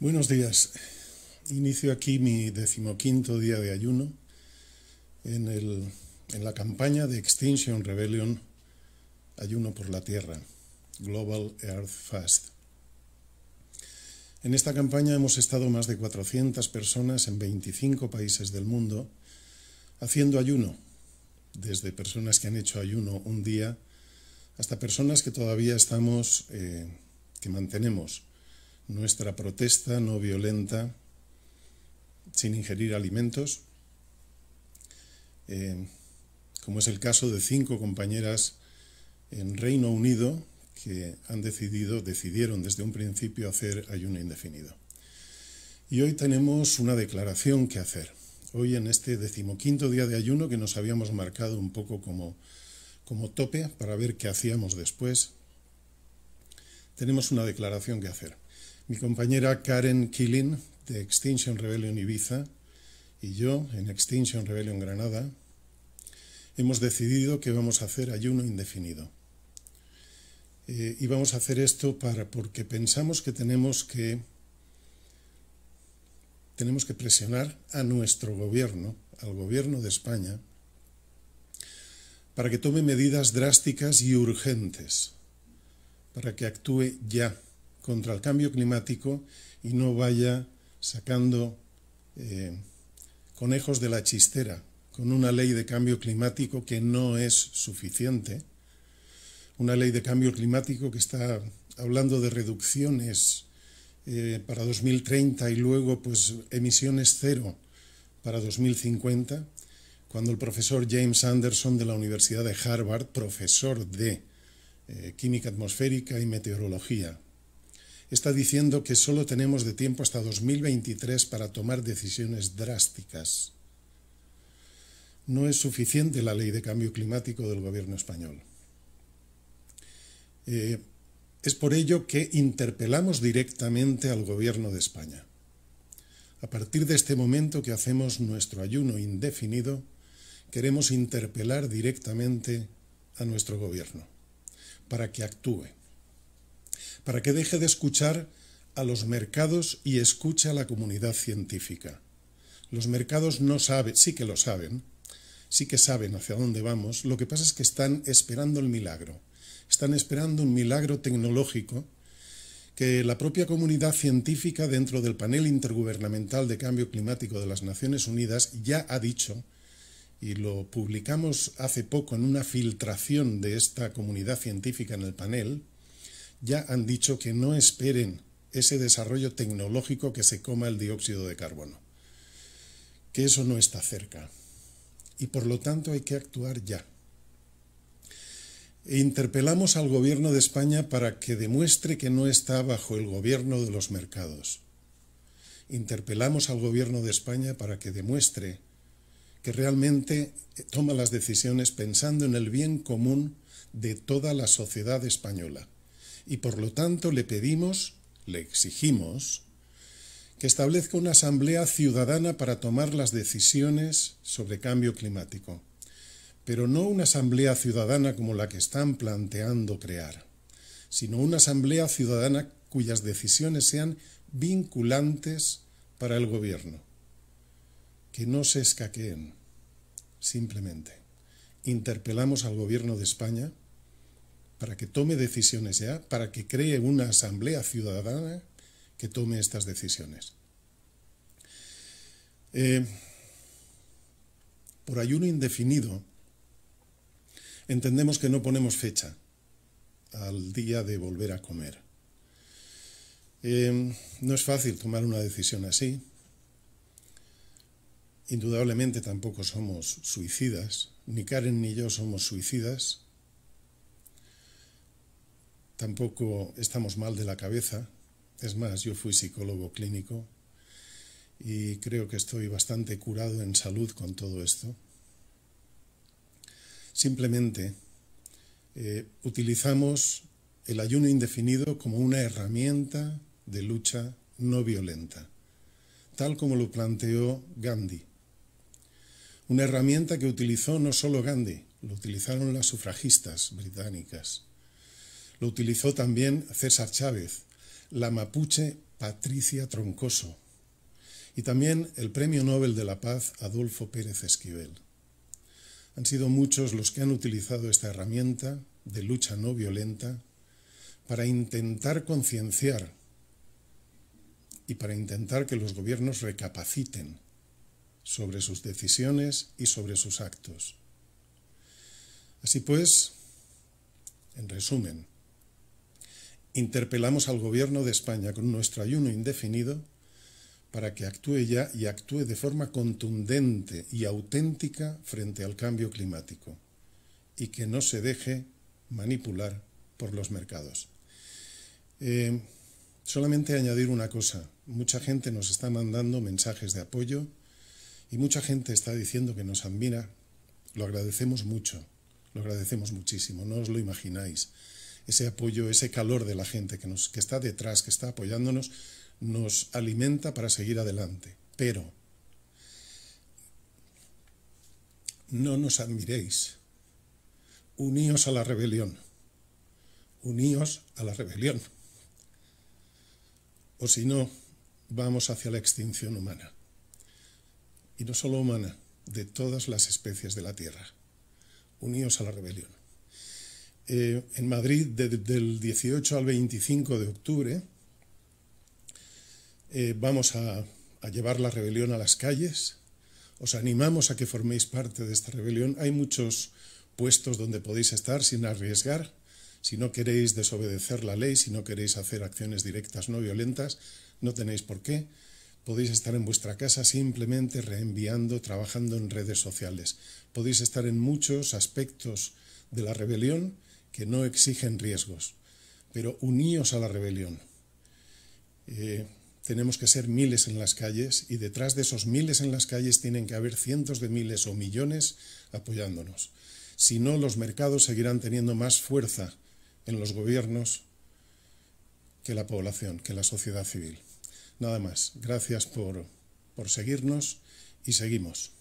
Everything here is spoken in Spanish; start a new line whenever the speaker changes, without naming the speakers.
Buenos días. Inicio aquí mi decimoquinto día de ayuno en, la campaña de Extinction Rebellion Ayuno por la Tierra, Global Earth Fast. En esta campaña hemos estado más de 400 personas en 25 países del mundo haciendo ayuno, desde personas que han hecho ayuno un día hasta personas que todavía estamos, eh, que mantenemos nuestra protesta no violenta sin ingerir alimentos, eh, como es el caso de cinco compañeras en Reino Unido que han decidido, decidieron desde un principio hacer ayuno indefinido. Y hoy tenemos una declaración que hacer. Hoy en este decimoquinto día de ayuno que nos habíamos marcado un poco como, como tope para ver qué hacíamos después, tenemos una declaración que hacer. Mi compañera Karen Killing, de Extinction Rebellion Ibiza, y yo, en Extinction Rebellion Granada, hemos decidido que vamos a hacer ayuno indefinido. Eh, y vamos a hacer esto para, porque pensamos que tenemos que tenemos que presionar a nuestro gobierno, al gobierno de España, para que tome medidas drásticas y urgentes, para que actúe ya contra el cambio climático y no vaya sacando eh, conejos de la chistera con una ley de cambio climático que no es suficiente, una ley de cambio climático que está hablando de reducciones eh, para 2030 y luego pues emisiones cero para 2050, cuando el profesor James Anderson de la Universidad de Harvard, profesor de eh, química atmosférica y meteorología está diciendo que solo tenemos de tiempo hasta 2023 para tomar decisiones drásticas. No es suficiente la ley de cambio climático del gobierno español. Eh, es por ello que interpelamos directamente al gobierno de España. A partir de este momento que hacemos nuestro ayuno indefinido, queremos interpelar directamente a nuestro gobierno para que actúe para que deje de escuchar a los mercados y escuche a la comunidad científica. Los mercados no saben, sí que lo saben, sí que saben hacia dónde vamos, lo que pasa es que están esperando el milagro. Están esperando un milagro tecnológico que la propia comunidad científica dentro del panel intergubernamental de cambio climático de las Naciones Unidas ya ha dicho, y lo publicamos hace poco en una filtración de esta comunidad científica en el panel, ya han dicho que no esperen ese desarrollo tecnológico que se coma el dióxido de carbono, que eso no está cerca. Y por lo tanto hay que actuar ya. E interpelamos al gobierno de España para que demuestre que no está bajo el gobierno de los mercados. Interpelamos al gobierno de España para que demuestre que realmente eh, toma las decisiones pensando en el bien común de toda la sociedad española y por lo tanto le pedimos, le exigimos, que establezca una asamblea ciudadana para tomar las decisiones sobre cambio climático, pero no una asamblea ciudadana como la que están planteando crear, sino una asamblea ciudadana cuyas decisiones sean vinculantes para el gobierno, que no se escaqueen, simplemente. Interpelamos al gobierno de España para que tome decisiones ya, para que cree una asamblea ciudadana que tome estas decisiones. Eh, por ayuno indefinido entendemos que no ponemos fecha al día de volver a comer. Eh, no es fácil tomar una decisión así. Indudablemente tampoco somos suicidas, ni Karen ni yo somos suicidas, tampoco estamos mal de la cabeza. Es más, yo fui psicólogo clínico y creo que estoy bastante curado en salud con todo esto. Simplemente eh, utilizamos el ayuno indefinido como una herramienta de lucha no violenta, tal como lo planteó Gandhi. Una herramienta que utilizó no solo Gandhi, lo utilizaron las sufragistas británicas, lo utilizó también César Chávez, la mapuche Patricia Troncoso y también el Premio Nobel de la Paz Adolfo Pérez Esquivel. Han sido muchos los que han utilizado esta herramienta de lucha no violenta para intentar concienciar y para intentar que los gobiernos recapaciten sobre sus decisiones y sobre sus actos. Así pues, en resumen, Interpelamos al Gobierno de España con nuestro ayuno indefinido para que actúe ya y actúe de forma contundente y auténtica frente al cambio climático y que no se deje manipular por los mercados. Eh, solamente añadir una cosa, mucha gente nos está mandando mensajes de apoyo y mucha gente está diciendo que nos admira, lo agradecemos mucho, lo agradecemos muchísimo, no os lo imagináis ese apoyo, ese calor de la gente que, nos, que está detrás, que está apoyándonos, nos alimenta para seguir adelante. Pero no nos admiréis. Uníos a la rebelión. Uníos a la rebelión. O si no, vamos hacia la extinción humana. Y no solo humana, de todas las especies de la Tierra. Uníos a la rebelión. Eh, en Madrid del 18 al 25 de octubre. Eh, vamos a llevar la rebelión a las calles. Os animamos a que forméis parte de esta rebelión. Hay muchos puestos donde podéis estar sin arriesgar. Si no queréis desobedecer la ley, si no queréis hacer acciones directas no violentas, no tenéis por qué. Podéis estar en vuestra casa simplemente reenviando, trabajando en redes sociales. Podéis estar en muchos aspectos de la rebelión que no exigen riesgos, pero uníos a la rebelión. Eh, tenemos que ser miles en las calles y detrás de esos miles en las calles tienen que haber cientos de miles o millones apoyándonos. Si no, los mercados seguirán teniendo más fuerza en los gobiernos que la población, que la sociedad civil. Nada más. Gracias por seguirnos y seguimos.